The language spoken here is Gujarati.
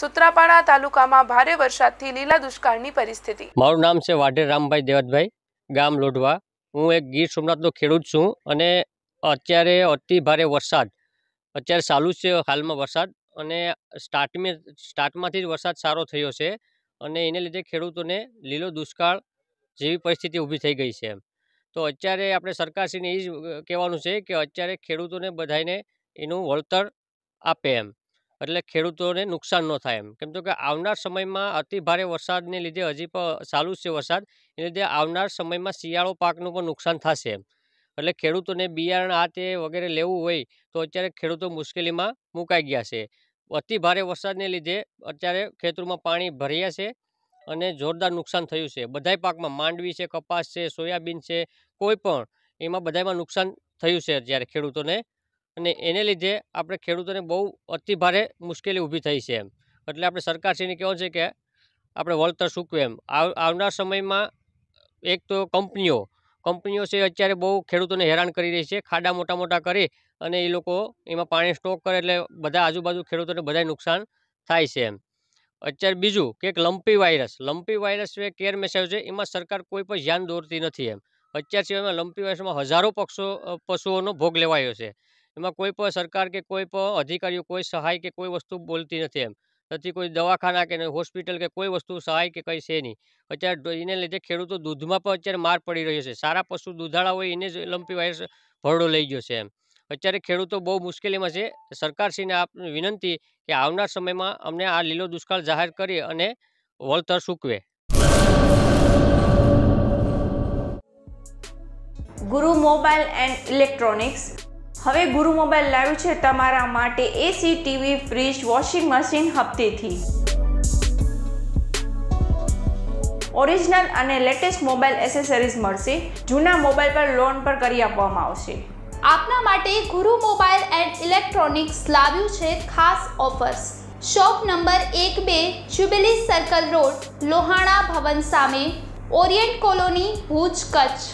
સુત્રાપાડા તાલુકામાં ભારે વરસાદથી લીલા દુષ્કાળની પરિસ્થિતિ મારું નામ છે વાઢેર રામભાઈ દેવતભાઈ ગામ લોઢવા હું એક ગીર સોમનાથનો ખેડૂત છું અને અત્યારે અતિ ભારે વરસાદ અત્યારે ચાલુ છે હાલમાં વરસાદ અને સ્ટાર્ટમાં સ્ટાર્ટમાંથી જ વરસાદ સારો થયો છે અને એને લીધે ખેડૂતોને લીલો દુષ્કાળ જેવી પરિસ્થિતિ ઊભી થઈ ગઈ છે તો અત્યારે આપણે સરકારશ્રીને એ જ કહેવાનું છે કે અત્યારે ખેડૂતોને બધાને એનું વળતર આપે એમ એટલે ખેડૂતોને નુકસાન ન થાય એમ કેમ તો કે આવનાર સમયમાં અતિ ભારે વરસાદને લીધે હજી પણ ચાલુ છે વરસાદ એ લીધે આવનાર સમયમાં શિયાળો પાકનું પણ નુકસાન થશે એમ એટલે ખેડૂતોને બિયારણ આ તે વગેરે લેવું હોય તો અત્યારે ખેડૂતો મુશ્કેલીમાં મુકાઈ ગયા છે અતિ ભારે વરસાદને લીધે અત્યારે ખેતરોમાં પાણી ભર્યા છે અને જોરદાર નુકસાન થયું છે બધાય પાકમાં માંડવી છે કપાસ છે સોયાબીન છે કોઈ પણ એમાં બધામાં નુકસાન થયું છે અત્યારે ખેડૂતોને અને એને લીધે આપણે ખેડૂતોને બહુ અતિ ભારે મુશ્કેલી ઊભી થઈ છે એમ એટલે આપણે સરકારશ્રીને કહેવું છે કે આપણે વળતર ચૂકવે એમ આવનાર સમયમાં એક તો કંપનીઓ કંપનીઓ છે અત્યારે બહુ ખેડૂતોને હેરાન કરી રહી છે ખાડા મોટા મોટા કરી અને એ લોકો એમાં પાણી સ્ટોક કરે એટલે બધા આજુબાજુ ખેડૂતોને બધા નુકસાન થાય છે એમ અત્યારે બીજું કે એક લંપી વાયરસ લંપી વાયરસ જે કેર મેસેજ છે એમાં સરકાર કોઈ પણ ધ્યાન દોરતી નથી એમ અત્યાર સિવાયમાં લંપી વાયરસમાં હજારો પક્ષો પશુઓનો ભોગ લેવાયો છે એમાં કોઈ પણ સરકાર કે કોઈ પણ અધિકારીઓ કોઈ સહાય કે કોઈ વસ્તુ બોલતી નથી એમ નથી કોઈ દવાખાના કે હોસ્પિટલ કે કોઈ વસ્તુ સહાય કે કંઈ છે નહીં અત્યારે એને લીધે ખેડૂતો દૂધમાં પણ અત્યારે માર પડી રહ્યો છે સારા પશુ દૂધાળા હોય એને જ લંપી વાયરસ ભરડો લઈ ગયો છે એમ અત્યારે ખેડૂતો બહુ મુશ્કેલીમાં છે સરકારશ્રીને આપ વિનંતી કે આવનાર સમયમાં અમને આ લીલો દુષ્કાળ જાહેર કરી અને વળતર સૂકવે ગુરુ મોબાઈલ એન્ડ ઇલેક્ટ્રોનિક્સ હવે ગુરુ મોબાઈલ લાવ્યું છે તમારા માટે AC TV fridge washing machine હપ્તેથી ઓરિજિનલ અને લેટેસ્ટ મોબાઈલ એસેસરીઝ મળશે જૂના મોબાઈલ પર લોન પર કરી આપવામાં આવશે આપના માટે ગુરુ મોબાઈલ એન્ડ ઇલેક્ટ્રોનિક્સ લાવ્યું છે ખાસ ઓફર્સ શોપ નંબર એક બે jubilee circle road Lohana Bhavan સામે ઓરિયન્ટ કોલોની ભુજ કચ્છ